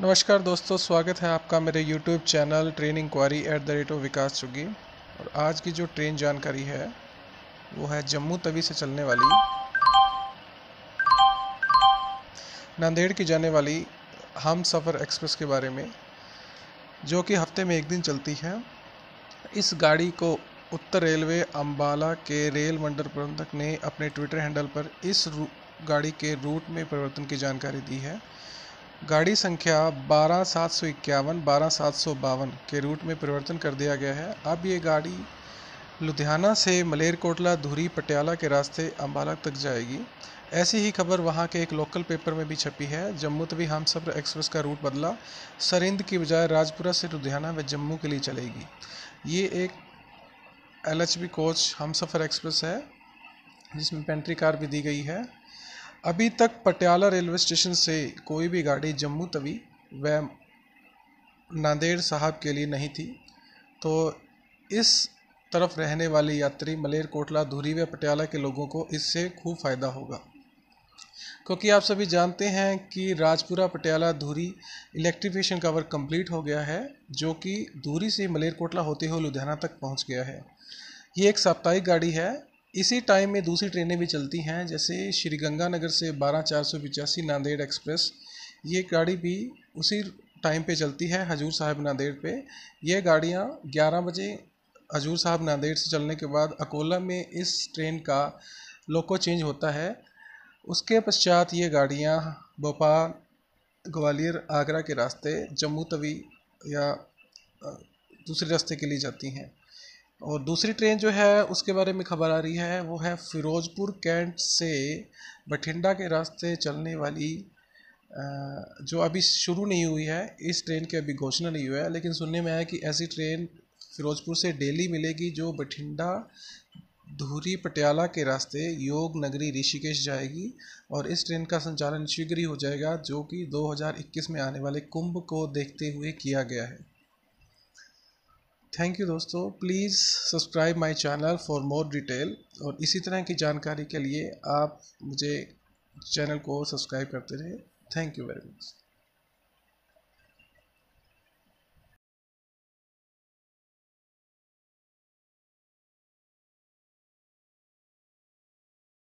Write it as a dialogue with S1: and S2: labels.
S1: नमस्कार दोस्तों स्वागत है आपका मेरे YouTube channel train enquiry at the rate of Vikas Chugi और आज की जो ट्रेन जानकारी है वो है जम्मू तवी से चलने वाली नांदेड़ की जाने वाली हम सफ़र एक्सप्रेस के बारे में जो कि हफ्ते में एक दिन चलती है इस गाड़ी को उत्तर रेलवे अम्बाला के रेल मंडल प्रबंधक ने अपने ट्विटर हैंडल पर इस गाड़ी के रूट में परिवर्तन की जानकारी दी है गाड़ी संख्या बारह सात सौ इक्यावन बारह सात सौ बावन के रूट में परिवर्तन कर दिया गया है अब ये गाड़ी लुधियाना से मलेरकोटला धुरी पटियाला के रास्ते अम्बाला तक जाएगी ऐसी ही खबर वहाँ के एक लोकल पेपर में भी छपी है जम्मू तभी हम सफ़र एक्सप्रेस का रूट बदला सरिंद की बजाय राजपुरा से लुधियाना व जम्मू के लिए चलेगी ये एक एल कोच हम सफ़र एक्सप्रेस है जिसमें पेंट्री कार भी दी गई है अभी तक पटियाला रेलवे स्टेशन से कोई भी गाड़ी जम्मू तवी व नांदेड़ साहब के लिए नहीं थी तो इस तरफ रहने वाले यात्री मलेरकोटला धूरी व पटियाला के लोगों को इससे खूब फ़ायदा होगा क्योंकि आप सभी जानते हैं कि राजपुरा पटियाला धूरी इलेक्ट्रिफिकेशन का वर्क कम्प्लीट हो गया है जो कि धूरी से मलेरकोटला होते हुए लुधियाना तक पहुंच गया है ये एक साप्ताहिक गाड़ी है इसी टाइम में दूसरी ट्रेनें भी चलती हैं जैसे श्रीगंगानगर से बारह चार सौ पिचासी नांदेड़ एक्सप्रेस ये गाड़ी भी उसी टाइम पे चलती है हजूर साहब नांदेड़ पे ये गाड़ियाँ ग्यारह बजे हजूर साहब नांदेड़ से चलने के बाद अकोला में इस ट्रेन का लोको चेंज होता है उसके पश्चात ये गाड़ियाँ भोपाल ग्वालियर आगरा के रास्ते जम्मू तवी या दूसरे रास्ते के लिए जाती हैं और दूसरी ट्रेन जो है उसके बारे में खबर आ रही है वो है फिरोजपुर कैंट से बठिंडा के रास्ते चलने वाली जो अभी शुरू नहीं हुई है इस ट्रेन की अभी घोषणा नहीं हुआ है लेकिन सुनने में आया कि ऐसी ट्रेन फिरोजपुर से डेली मिलेगी जो बठिंडा धूरी पटियाला के रास्ते योग नगरी ऋषिकेश जाएगी और इस ट्रेन का संचालन शीघ्र ही हो जाएगा जो कि 2021 में आने वाले कुंभ को देखते हुए किया गया है थैंक यू दोस्तों please subscribe my channel for more detail और इसी तरह की जानकारी के लिए आप मुझे चैनल को सब्सक्राइब करते रहें थैंक यू वेरी मच